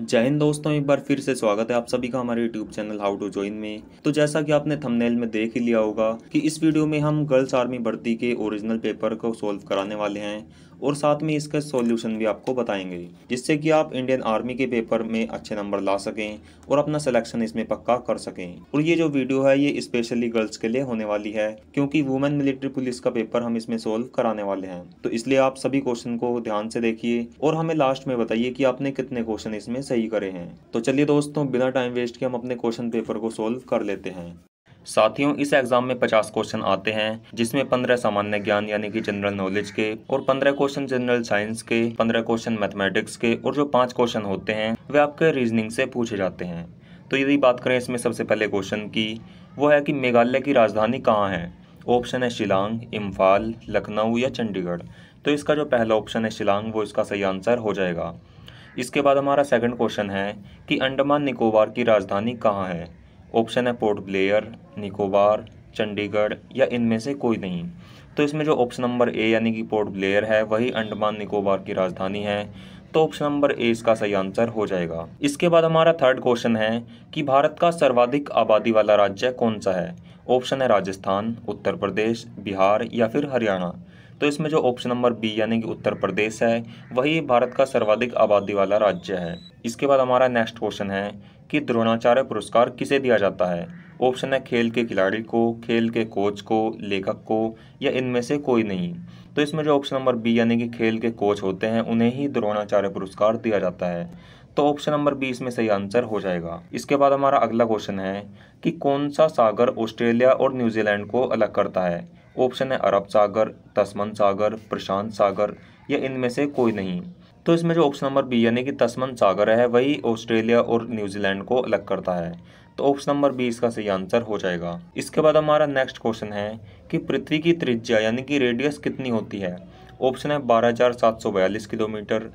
जय हिंद दोस्तों एक बार फिर से स्वागत है आप सभी का हमारे YouTube channel how to join में तो जैसा कि आपने थंबनेल में देख ही लिया होगा कि इस वीडियो में हम गर्ल्स आर्मी भर्ती के ओरिजिनल पेपर को सॉल्व कराने वाले हैं और साथ में इसका सॉल्यूशन भी आपको बताएंगे जिससे कि आप इंडियन आर्मी के पेपर में अच्छे नंबर ला सकें और अपना सिलेक्शन इसमें पक्का कर सकें और ये जो वीडियो है ये स्पेशली गर्ल्स के लिए होने वाली है क्योंकि वुमेन मिलिट्री पुलिस का पेपर हम इसमें सोल्व कराने वाले हैं तो इसलिए आप सभी क्वेश्चन को ध्यान से देखिए और हमें लास्ट में बताइए कि आपने कितने क्वेश्चन इसमें सही करे हैं तो चलिए दोस्तों बिना टाइम वेस्ट के हम अपने क्वेश्चन पेपर को सोल्व कर लेते हैं साथियों इस एग्जाम में 50 क्वेश्चन आते हैं जिसमें 15 सामान्य ज्ञान यानी कि जनरल नॉलेज के और 15 क्वेश्चन जनरल साइंस के 15 क्वेश्चन मैथमेटिक्स के और जो पांच क्वेश्चन होते हैं वे आपके रीजनिंग से पूछे जाते हैं तो यदि बात करें इसमें सबसे पहले क्वेश्चन की वो है कि मेघालय की राजधानी कहाँ है ऑप्शन है शिलांग इम्फाल लखनऊ या चंडीगढ़ तो इसका जो पहला ऑप्शन है शिलांग वो इसका सही आंसर हो जाएगा इसके बाद हमारा सेकंड क्वेश्चन है कि अंडमान निकोबार की राजधानी कहाँ है ऑप्शन है पोर्ट ब्लेयर निकोबार चंडीगढ़ या इनमें से कोई नहीं तो इसमें जो ऑप्शन नंबर ए यानी कि पोर्ट ब्लेयर है वही अंडमान निकोबार की राजधानी है तो ऑप्शन नंबर ए इसका सही आंसर हो जाएगा इसके बाद हमारा थर्ड क्वेश्चन है कि भारत का सर्वाधिक आबादी वाला राज्य कौन सा है ऑप्शन है राजस्थान उत्तर प्रदेश बिहार या फिर हरियाणा तो इसमें जो ऑप्शन नंबर बी यानी कि उत्तर प्रदेश है वही भारत का सर्वाधिक आबादी वाला राज्य है इसके बाद हमारा नेक्स्ट क्वेश्चन है कि द्रोणाचार्य पुरस्कार किसे दिया जाता है ऑप्शन है खेल के खिलाड़ी को खेल के कोच को लेखक को या इनमें से कोई नहीं तो इसमें जो ऑप्शन नंबर बी यानी कि खेल के कोच होते हैं उन्हें ही द्रोणाचार्य पुरस्कार दिया जाता है तो ऑप्शन नंबर बी इसमें सही आंसर हो जाएगा इसके बाद हमारा अगला क्वेश्चन है कि कौन सा सागर ऑस्ट्रेलिया और न्यूजीलैंड को अलग करता है ऑप्शन है अरब सागर तस्मन सागर प्रशांत सागर या इनमें से कोई नहीं तो इसमें जो ऑप्शन नंबर बी यानी कि तस्मन सागर है वही ऑस्ट्रेलिया और न्यूजीलैंड को अलग करता है तो ऑप्शन नंबर बी इसका सही आंसर हो जाएगा इसके बाद हमारा नेक्स्ट क्वेश्चन है कि पृथ्वी की त्रिज्या यानी कि रेडियस कितनी होती है ऑप्शन है बारह हज़ार सात सौ बयालीस किलोमीटर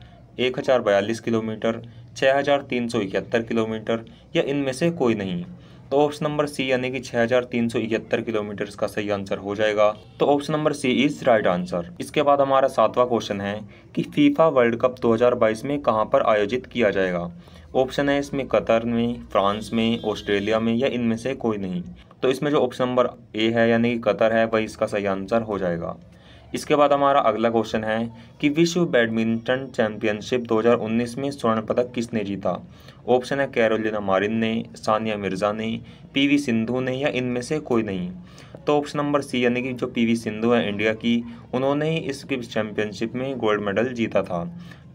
एक हज़ार बयालीस किलोमीटर छः हज़ार तीन सौ इकहत्तर किलोमीटर या इनमें से कोई नहीं तो ऑप्शन नंबर सी यानी कि छह किलोमीटर का सही आंसर हो जाएगा तो option number C is right answer इसके बाद हमारा सातवां क्वेश्चन है कि फीफा वर्ल्ड कप 2022 में कहां पर आयोजित किया जाएगा ऑप्शन है इसमें कतर में फ्रांस में ऑस्ट्रेलिया में या इनमें से कोई नहीं तो इसमें जो ऑप्शन नंबर ए है यानी कि कतर है वही इसका सही आंसर हो जाएगा इसके बाद हमारा अगला क्वेश्चन है कि विश्व बैडमिंटन चैंपियनशिप 2019 में स्वर्ण पदक किसने जीता ऑप्शन है कैरोलिना मारिन ने सानिया मिर्ज़ा ने पीवी सिंधु ने या इनमें से कोई नहीं तो ऑप्शन नंबर सी यानी कि जो पीवी सिंधु है इंडिया की उन्होंने ही इस चैम्पियनशिप में गोल्ड मेडल जीता था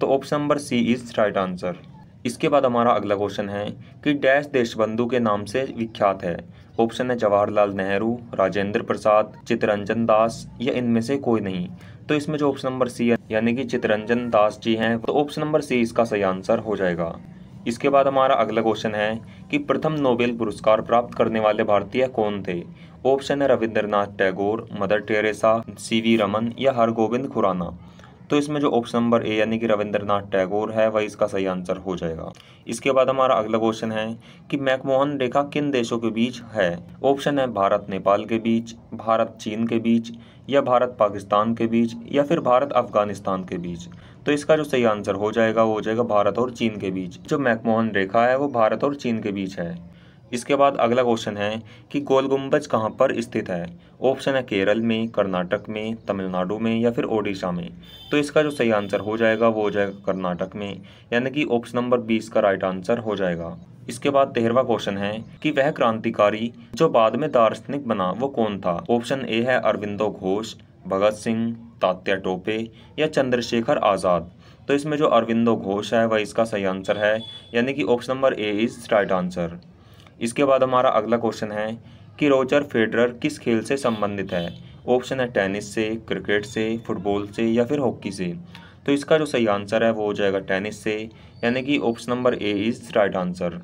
तो option number C is right answer इसके बाद हमारा अगला क्वेश्चन है कि डैश देशबंधु के नाम से विख्यात है ऑप्शन है जवाहरलाल नेहरू राजेंद्र प्रसाद चितरंजन दास या इनमें से कोई नहीं तो इसमें जो ऑप्शन नंबर सी यानी कि चितरंजन दास जी हैं तो ऑप्शन नंबर सी इसका सही आंसर हो जाएगा इसके बाद हमारा अगला क्वेश्चन है कि प्रथम नोबेल पुरस्कार प्राप्त करने वाले भारतीय कौन थे ऑप्शन है Rabindranath Tagore Mother Teresa C Raman या हरगोविंद खुराना तो इसमें जो ऑप्शन नंबर ए यानी कि रविंद्रनाथ टैगोर है वह इसका सही आंसर हो जाएगा इसके बाद हमारा अगला क्वेश्चन है कि मैकमोहन रेखा किन देशों के बीच है ऑप्शन है भारत नेपाल के बीच भारत चीन के बीच या भारत पाकिस्तान के बीच या फिर भारत अफगानिस्तान के बीच तो इसका जो सही आंसर हो जाएगा वो हो जाएगा भारत और चीन के बीच जो मैकमोहन रेखा है वो भारत और चीन के बीच है इसके बाद अगला क्वेश्चन है कि गोल गुम्बज कहाँ पर स्थित है ऑप्शन है केरल में कर्नाटक में तमिलनाडु में या फिर ओडिशा में तो इसका जो सही आंसर हो जाएगा वो हो जाएगा कर्नाटक में यानी कि ऑप्शन नंबर बीस का राइट आंसर हो जाएगा इसके बाद तेरहवा क्वेश्चन है कि वह क्रांतिकारी जो बाद में दार्शनिक बना वो कौन था ऑप्शन ए है अरविंदो घोष भगत सिंह तात्या टोपे या चंद्रशेखर आज़ाद तो इसमें जो अरविंदो घोष है वह इसका सही आंसर है यानी कि option number A is right answer इसके बाद हमारा अगला क्वेश्चन है कि रोजर फेडरर किस खेल से संबंधित है ऑप्शन है टेनिस से क्रिकेट से फुटबॉल से या फिर हॉकी से तो इसका जो सही आंसर है वो हो जाएगा टेनिस से यानी कि option number A is right answer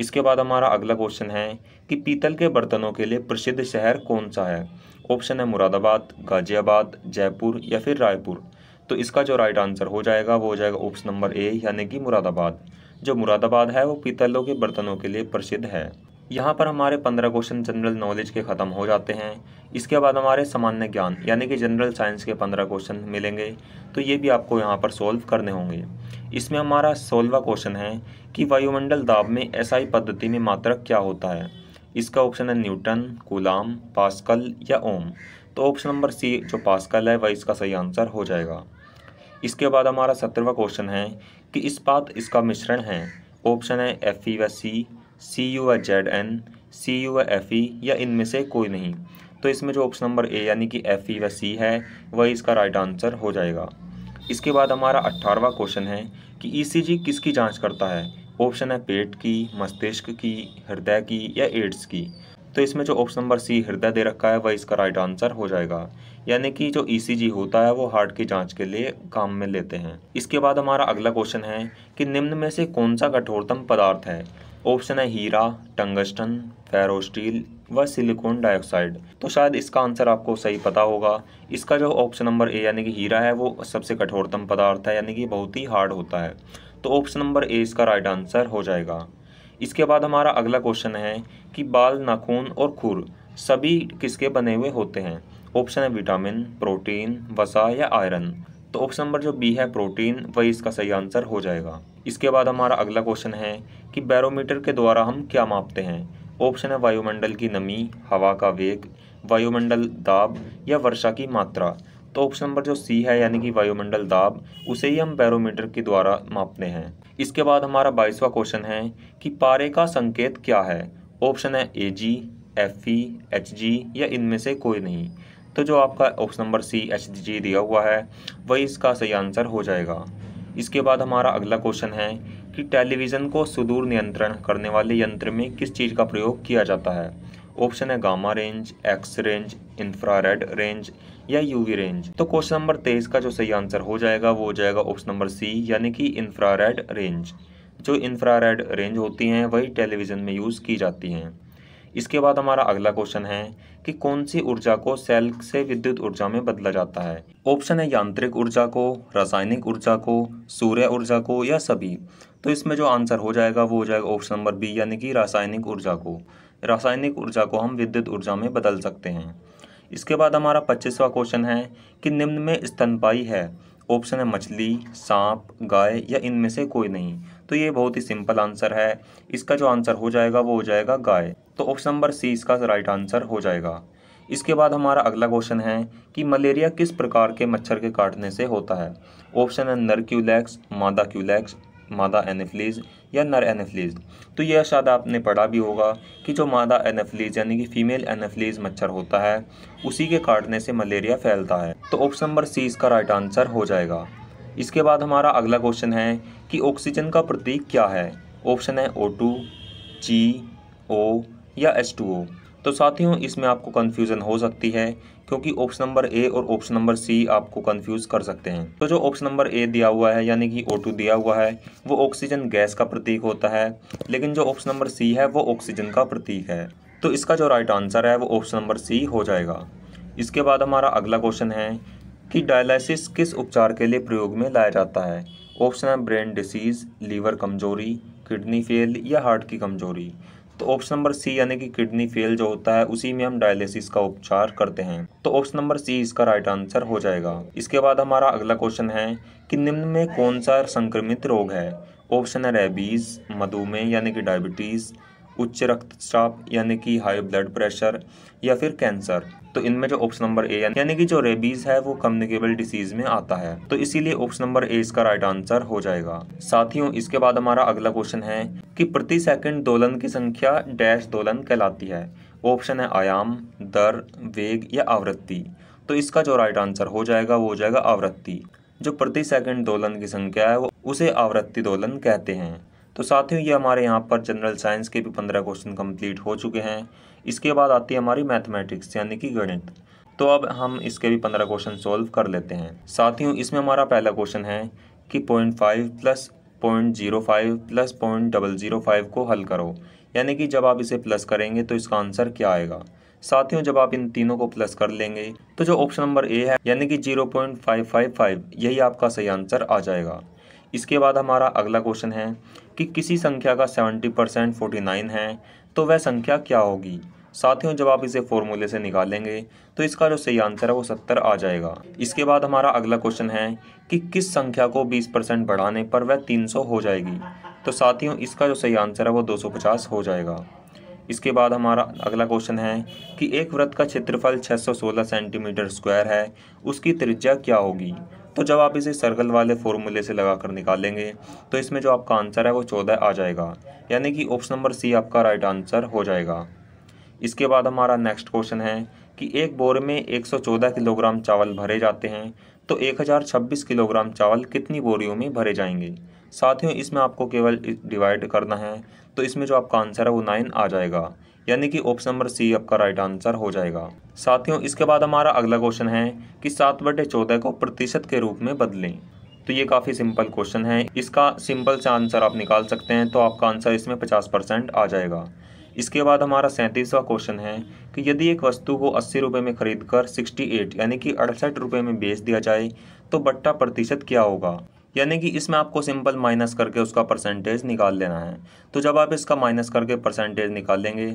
इसके बाद हमारा अगला क्वेश्चन है कि पीतल के बर्तनों के लिए प्रसिद्ध शहर कौन सा है ऑप्शन है मुरादाबाद गाजियाबाद जयपुर या फिर रायपुर तो इसका जो राइट आंसर हो जाएगा वो हो जाएगा ऑप्शन नंबर ए यानी कि मुरादाबाद जो मुरादाबाद है वो पीतलों के बर्तनों के लिए प्रसिद्ध है यहाँ पर हमारे पंद्रह क्वेश्चन जनरल नॉलेज के ख़त्म हो जाते हैं इसके बाद हमारे सामान्य ज्ञान यानी कि जनरल साइंस के पंद्रह क्वेश्चन मिलेंगे तो ये भी आपको यहाँ पर सॉल्व करने होंगे इसमें हमारा सोलवा क्वेश्चन है कि वायुमंडल दाब में एसआई पद्धति में मात्रक क्या होता है इसका ऑप्शन है न्यूटन गुलाम पास्कल या ओम तो ऑप्शन नंबर सी जो पास्कल है वह इसका सही आंसर हो जाएगा इसके बाद हमारा सत्रहवा क्वेश्चन है कि इस बात इसका मिश्रण है ऑप्शन है एफ ई e व सी सी यू व जेड एन सी यू व एफ ई e, या इनमें से कोई नहीं तो इसमें जो ऑप्शन नंबर ए यानी कि एफ ई e व सी है वह इसका राइट आंसर हो जाएगा इसके बाद हमारा अट्ठारहवा क्वेश्चन है कि ई सी जी किसकी जाँच करता है ऑप्शन है पेट की मस्तिष्क की हृदय की या एड्स की तो इसमें जो ऑप्शन नंबर सी हृदय दे रखा है वह इसका राइट आंसर हो जाएगा यानी कि जो ईसीजी e होता है वो हार्ट की जांच के लिए काम में लेते हैं इसके बाद हमारा अगला क्वेश्चन है कि निम्न में से कौन सा कठोरतम पदार्थ है ऑप्शन है हीरा टंगस्टन फेरोस्टील व सिलिकॉन डाइऑक्साइड तो शायद इसका आंसर आपको सही पता होगा इसका जो ऑप्शन नंबर ए यानी कि हीरा है वो सबसे कठोरतम पदार्थ है यानी कि बहुत ही हार्ड होता है तो ऑप्शन नंबर ए इसका राइट आंसर हो जाएगा इसके बाद हमारा अगला क्वेश्चन है कि बाल नाखून और खुर सभी किसके बने हुए होते हैं ऑप्शन है विटामिन प्रोटीन वसा या आयरन तो ऑप्शन नंबर जो बी है प्रोटीन वही इसका सही आंसर हो जाएगा इसके बाद हमारा अगला क्वेश्चन है कि बैरोमीटर के द्वारा हम क्या मापते हैं ऑप्शन है वायुमंडल की नमी हवा का वेग वायुमंडल दाब या वर्षा की मात्रा तो ऑप्शन नंबर जो सी है यानी कि वायुमंडल दाब उसे ही हम बैरोमीटर के द्वारा मापते हैं इसके बाद हमारा बाईसवा क्वेश्चन है कि पारे का संकेत क्या है ऑप्शन है ए जी एफ ई एच जी या इनमें से कोई नहीं तो जो आपका option number C H G दिया हुआ है वही इसका सही आंसर हो जाएगा इसके बाद हमारा अगला क्वेश्चन है कि टेलीविज़न को सुदूर नियंत्रण करने वाले यंत्र में किस चीज़ का प्रयोग किया जाता है ऑप्शन है gamma range X range infrared range या यूवी रेंज तो क्वेश्चन नंबर तेईस का जो सही आंसर हो जाएगा वो हो जाएगा ऑप्शन नंबर सी यानी कि इंफ्रारेड रेंज जो इंफ्रारेड रेंज होती हैं वही टेलीविज़न में यूज़ की जाती हैं इसके बाद हमारा अगला क्वेश्चन है कि कौन सी ऊर्जा को सेल से विद्युत ऊर्जा में बदला जाता है ऑप्शन है यांत्रिक ऊर्जा को रासायनिक ऊर्जा को सूर्य ऊर्जा को या सभी तो इसमें जो आंसर हो जाएगा वो हो जाएगा ऑप्शन नंबर बी यानी कि रासायनिक ऊर्जा को रासायनिक ऊर्जा को हम विद्युत ऊर्जा में बदल सकते हैं इसके बाद हमारा पच्चीसवा क्वेश्चन है कि निम्न में स्तनपाई है ऑप्शन है मछली सांप गाय या इनमें से कोई नहीं तो ये बहुत ही सिंपल आंसर है इसका जो आंसर हो जाएगा वो हो जाएगा गाय तो ऑप्शन नंबर सी इसका राइट आंसर हो जाएगा इसके बाद हमारा अगला क्वेश्चन है कि मलेरिया किस प्रकार के मच्छर के काटने से होता है ऑप्शन है नर क्यूलैक्स मादा क्यूलैक्स मादा एनिफ्लीज या नर एनफ्लीज तो यह शायद आपने पढ़ा भी होगा कि जो मादा एनफ्लीज यानी कि फीमेल एनफ्लीज मच्छर होता है उसी के काटने से मलेरिया फैलता है तो ऑप्शन नंबर सी इसका राइट आंसर हो जाएगा इसके बाद हमारा अगला क्वेश्चन है कि ऑक्सीजन का प्रतीक क्या है ऑप्शन है ओ टू जी ओ या एच टू ओ तो साथियों इसमें आपको कन्फ्यूज़न हो सकती है क्योंकि ऑप्शन नंबर ए और ऑप्शन नंबर सी आपको कंफ्यूज कर सकते हैं तो जो ऑप्शन नंबर ए दिया हुआ है यानी कि ओ दिया हुआ है वो ऑक्सीजन गैस का प्रतीक होता है लेकिन जो ऑप्शन नंबर सी है वो ऑक्सीजन का प्रतीक है तो इसका जो राइट आंसर है वो ऑप्शन नंबर सी हो जाएगा इसके बाद हमारा अगला क्वेश्चन है कि डायलिसिस किस उपचार के लिए प्रयोग में लाया जाता है ऑप्शन है ब्रेन डिसीज़ लीवर कमजोरी किडनी फेल या हार्ट की कमजोरी तो ऑप्शन नंबर सी यानी कि किडनी फेल जो होता है उसी में हम डायलिसिस का उपचार करते हैं तो ऑप्शन नंबर सी इसका राइट आंसर हो जाएगा इसके बाद हमारा अगला क्वेश्चन है कि निम्न में कौन सा संक्रमित रोग है ऑप्शन है रेबीज मधुमेह यानी कि डायबिटीज़ उच्च रक्तचाप यानी कि हाई ब्लड प्रेशर या फिर कैंसर तो इनमें जो ऑप्शन नंबर ए यानी कि जो रेबीज है वो कम्युनिकेबल डिसीज में आता है तो इसीलिए ऑप्शन नंबर ए इसका राइट आंसर हो जाएगा साथियों इसके बाद हमारा अगला क्वेश्चन है कि प्रति सेकंड दोलन की संख्या डैश दोलन कहलाती है ऑप्शन है आयाम दर वेग या आवृत्ति तो इसका जो राइट आंसर हो जाएगा वो हो जाएगा आवृत्ति जो प्रति सेकंड दोलन की संख्या है वो उसे आवृत्ति दोलन कहते हैं तो साथियों ये हमारे यहाँ पर जनरल साइंस के भी पंद्रह क्वेश्चन कंप्लीट हो चुके हैं इसके बाद आती है हमारी मैथमेटिक्स यानी कि गणित तो अब हम इसके भी पंद्रह क्वेश्चन सॉल्व कर लेते हैं साथियों इसमें हमारा पहला क्वेश्चन है कि point five plus point zero five plus point double zero five को हल करो यानी कि जब आप इसे प्लस करेंगे तो इसका आंसर क्या आएगा साथियों जब आप इन तीनों को प्लस कर लेंगे तो जो ऑप्शन नंबर ए है यानी कि zero point five five five यही आपका सही आंसर आ जाएगा इसके बाद हमारा अगला क्वेश्चन है कि किसी संख्या का सेवेंटी परसेंट फोर्टी नाइन है तो वह संख्या क्या होगी साथियों जब आप इसे फॉर्मूले से निकालेंगे तो इसका जो सही आंसर है वो सत्तर आ जाएगा इसके बाद हमारा अगला क्वेश्चन है कि किस संख्या को बीस परसेंट बढ़ाने पर वह तीन सौ हो जाएगी तो साथियों इसका जो सही आंसर है वो दो सौ पचास हो जाएगा इसके बाद हमारा अगला क्वेश्चन है कि एक वृत्त का क्षेत्रफल सोलह सेंटीमीटर स्क्वायर है उसकी त्रिज्या क्या होगी तो जब आप इसे सर्कल वाले फॉर्मूले से लगा कर निकालेंगे तो इसमें जो आपका आंसर है वो चौदह आ जाएगा यानी कि ऑप्शन नंबर सी आपका राइट आंसर हो जाएगा इसके बाद हमारा नेक्स्ट क्वेश्चन है कि एक बोर में एक किलोग्राम चावल भरे जाते हैं तो एक किलोग्राम चावल कितनी बोरियों में भरे जाएंगे साथियों इसमें आपको केवल डिवाइड करना है तो इसमें जो आपका आंसर है वो नाइन आ जाएगा यानी कि ऑप्शन नंबर सी आपका राइट आंसर हो जाएगा साथियों इसके बाद हमारा अगला क्वेश्चन है कि सात बटे चौदह को प्रतिशत के रूप में बदलें तो ये काफ़ी सिंपल क्वेश्चन है इसका सिंपल से आंसर आप निकाल सकते हैं तो आपका आंसर इसमें पचास परसेंट आ जाएगा इसके बाद हमारा सैंतीसवा क्वेश्चन है कि यदि एक वस्तु को अस्सी रुपये में खरीद कर सिक्सटी एट यानी कि अड़सठ रुपये में बेच दिया जाए तो बट्टा प्रतिशत क्या होगा यानी कि इसमें आपको सिंपल माइनस करके उसका परसेंटेज निकाल लेना है तो जब आप इसका माइनस करके परसेंटेज निकाल लेंगे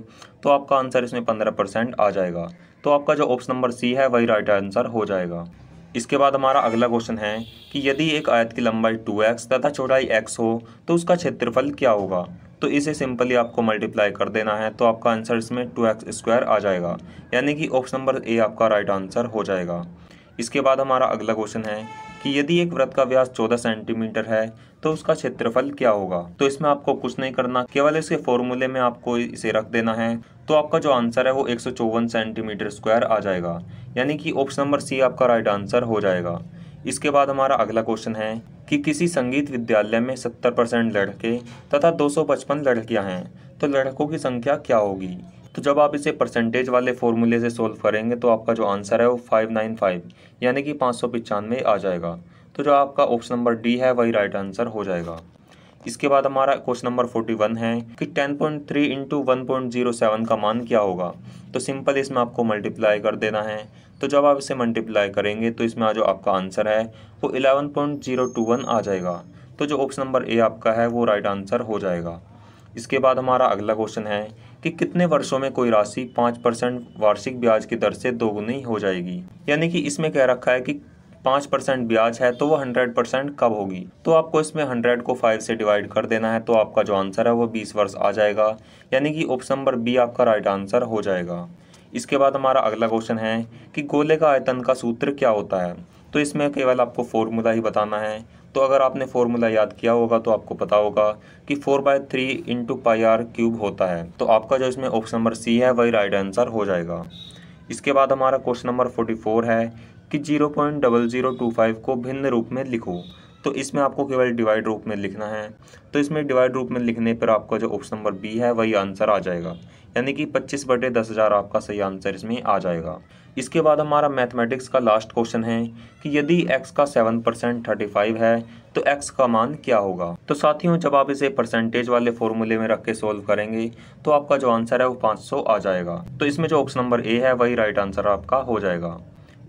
तो आपका आंसर इसमें पंद्रह परसेंट आ जाएगा तो आपका जो ऑप्शन नंबर सी है वही राइट आंसर हो जाएगा इसके बाद हमारा अगला क्वेश्चन है कि यदि एक आयत की लंबाई टू एक्स तथा चौड़ाई एक्स हो तो उसका क्षेत्रफल क्या होगा तो इसे सिंपली आपको मल्टीप्लाई कर देना है तो आपका आंसर इसमें टू एक्स स्क्वायर आ जाएगा यानी कि ऑप्शन नंबर ए आपका राइट आंसर हो जाएगा इसके बाद हमारा अगला क्वेश्चन है कि यदि एक व्रत का व्यास 14 सेंटीमीटर है तो उसका क्षेत्रफल क्या होगा तो इसमें आपको कुछ नहीं करना केवल इसके फॉर्मूले में आपको इसे रख देना है तो आपका जो आंसर है वो एक सेंटीमीटर स्क्वायर आ जाएगा यानी कि ऑप्शन नंबर सी आपका राइट आंसर हो जाएगा इसके बाद हमारा अगला क्वेश्चन है कि किसी संगीत विद्यालय में 70 परसेंट लड़के तथा 255 लड़कियां हैं तो लड़कों की संख्या क्या होगी तो जब आप इसे परसेंटेज वाले फॉर्मूले से सोल्व करेंगे तो आपका जो आंसर है वो फाइव नाइन फाइव यानी कि पाँच सौ पचानवे आ जाएगा तो जो आपका ऑप्शन नंबर डी है वही राइट आंसर हो जाएगा इसके बाद हमारा क्वेश्चन नंबर फोर्टी वन है कि ten point three into one point zero seven का मान क्या होगा तो सिंपल इसमें आपको मल्टीप्लाई कर देना है तो जब आप इसे मल्टीप्लाई करेंगे तो इसमें जो आपका आंसर है वो eleven point zero two one आ जाएगा तो जो ऑप्शन नंबर ए आपका है वो राइट आंसर हो जाएगा इसके बाद हमारा अगला क्वेश्चन है कि कितने वर्षों में कोई राशि पाँच परसेंट वार्षिक ब्याज की दर से दोगुनी हो जाएगी यानी कि इसमें कह रखा है कि पाँच परसेंट ब्याज है तो वो हंड्रेड परसेंट कब होगी तो आपको इसमें हंड्रेड को फाइव से डिवाइड कर देना है तो आपका जो आंसर है वो बीस वर्ष आ जाएगा यानी कि ऑप्शन नंबर बी आपका राइट आंसर हो जाएगा इसके बाद हमारा अगला क्वेश्चन है कि गोले का आयतन का सूत्र क्या होता है तो इसमें केवल आपको फॉर्मूला ही बताना है तो अगर आपने फॉर्मूला याद किया होगा तो आपको पता होगा कि four by three into pi r cube होता है तो आपका जो इसमें ऑप्शन नंबर सी है वही राइट आंसर हो जाएगा इसके बाद हमारा क्वेश्चन नंबर फोर्टी फोर है कि zero point double zero two five को भिन्न रूप में लिखो तो इसमें आपको केवल डिवाइड रूप में लिखना है तो इसमें डिवाइड रूप में लिखने पर आपका जो ऑप्शन नंबर बी है वही आंसर आ जाएगा यानी कि पच्चीस बटे दस हज़ार आपका सही आंसर इसमें आ जाएगा इसके बाद हमारा मैथमेटिक्स का लास्ट क्वेश्चन है कि यदि x का सेवन परसेंट थर्टी फाइव है तो x का मान क्या होगा तो साथियों जब आप इसे परसेंटेज वाले फॉर्मूले में रख के सोल्व करेंगे तो आपका जो आंसर है वो पाँच सौ आ जाएगा तो इसमें जो ऑप्शन नंबर ए है वही राइट आंसर आपका हो जाएगा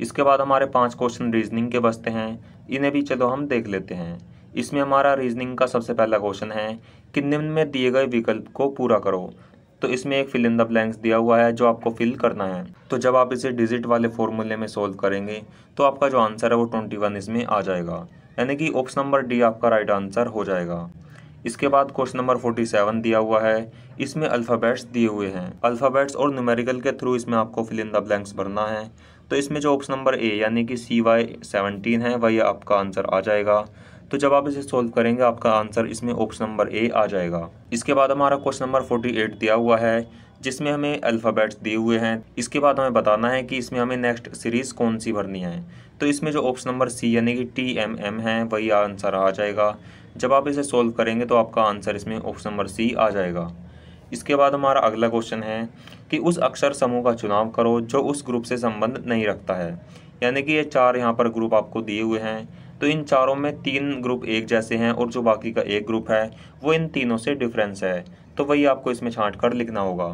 इसके बाद हमारे पाँच क्वेश्चन रीजनिंग के बचते हैं इन्हें भी चलो हम देख लेते हैं इसमें हमारा रीजनिंग का सबसे पहला क्वेश्चन है कि निम्न में दिए गए विकल्प को पूरा करो तो इसमें एक फिल इन द ब्लैंक्स दिया हुआ है जो आपको फिल करना है तो जब आप इसे डिजिट वाले फॉर्मूले में सॉल्व करेंगे तो आपका जो आंसर है वो ट्वेंटी वन इसमें आ जाएगा यानी कि ऑप्शन नंबर डी आपका राइट आंसर हो जाएगा इसके बाद क्वेश्चन नंबर फोर्टी सेवन दिया हुआ है इसमें अल्फ़ाबेट्स दिए हुए हैं अल्फ़ाबेट्स और न्यूमेरिकल के थ्रू इसमें आपको फिल इन द ब्लैंक्स भरना है तो इसमें जो ऑप्शन नंबर ए यानी कि सी वाई सेवनटीन है वही आपका आंसर आ जाएगा तो जब आप इसे सॉल्व करेंगे आपका आंसर इसमें ऑप्शन नंबर ए आ जाएगा इसके बाद हमारा क्वेश्चन नंबर फोर्टी एट दिया हुआ है जिसमें हमें अल्फ़ाबेट्स दिए हुए हैं इसके बाद हमें बताना है कि इसमें हमें नेक्स्ट सीरीज़ कौन सी भरनी है तो इसमें जो ऑप्शन नंबर सी यानी कि टी एम एम है वही आंसर आ जाएगा जब आप इसे सोल्व करेंगे तो आपका आंसर इसमें ऑप्शन नंबर सी आ जाएगा इसके बाद हमारा अगला क्वेश्चन है कि उस अक्षर समूह का चुनाव करो जो उस ग्रुप से संबंध नहीं रखता है यानी कि ये चार यहाँ पर ग्रुप आपको दिए हुए हैं तो इन चारों में तीन ग्रुप एक जैसे हैं और जो बाकी का एक ग्रुप है वो इन तीनों से डिफरेंस है तो वही आपको इसमें छाँट कर लिखना होगा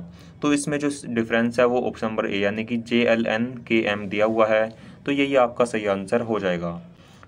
तो इसमें जो डिफरेंस है वो ऑप्शन नंबर ए यानी कि J L N K M दिया हुआ है तो यही आपका सही आंसर हो जाएगा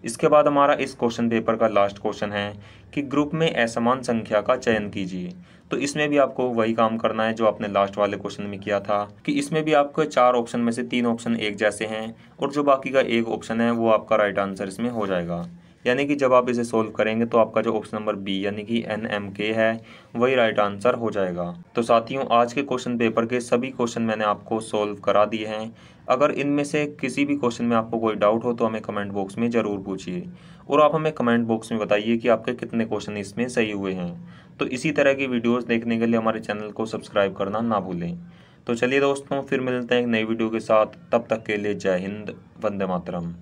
इसके बाद हमारा इस क्वेश्चन पेपर का लास्ट क्वेश्चन है कि ग्रुप में असमान संख्या का चयन कीजिए तो इसमें भी आपको वही काम करना है जो आपने लास्ट वाले क्वेश्चन में किया था कि इसमें भी आपको चार ऑप्शन में से तीन ऑप्शन एक जैसे हैं और जो बाकी का एक ऑप्शन है वो आपका राइट आंसर इसमें हो जाएगा यानी कि जब आप इसे सोल्व करेंगे तो आपका जो ऑप्शन नंबर बी यानी कि एन एम के है वही राइट आंसर हो जाएगा तो साथियों आज के क्वेश्चन पेपर के सभी क्वेश्चन मैंने आपको सोल्व करा दिए हैं अगर इनमें से किसी भी क्वेश्चन में आपको कोई डाउट हो तो हमें कमेंट बॉक्स में ज़रूर पूछिए और आप हमें कमेंट बॉक्स में बताइए कि आपके कितने क्वेश्चन इसमें सही हुए हैं तो इसी तरह की वीडियोस देखने के लिए हमारे चैनल को सब्सक्राइब करना ना भूलें तो चलिए दोस्तों फिर मिलते हैं एक नई वीडियो के साथ तब तक के लिए जय हिंद वंदे मातरम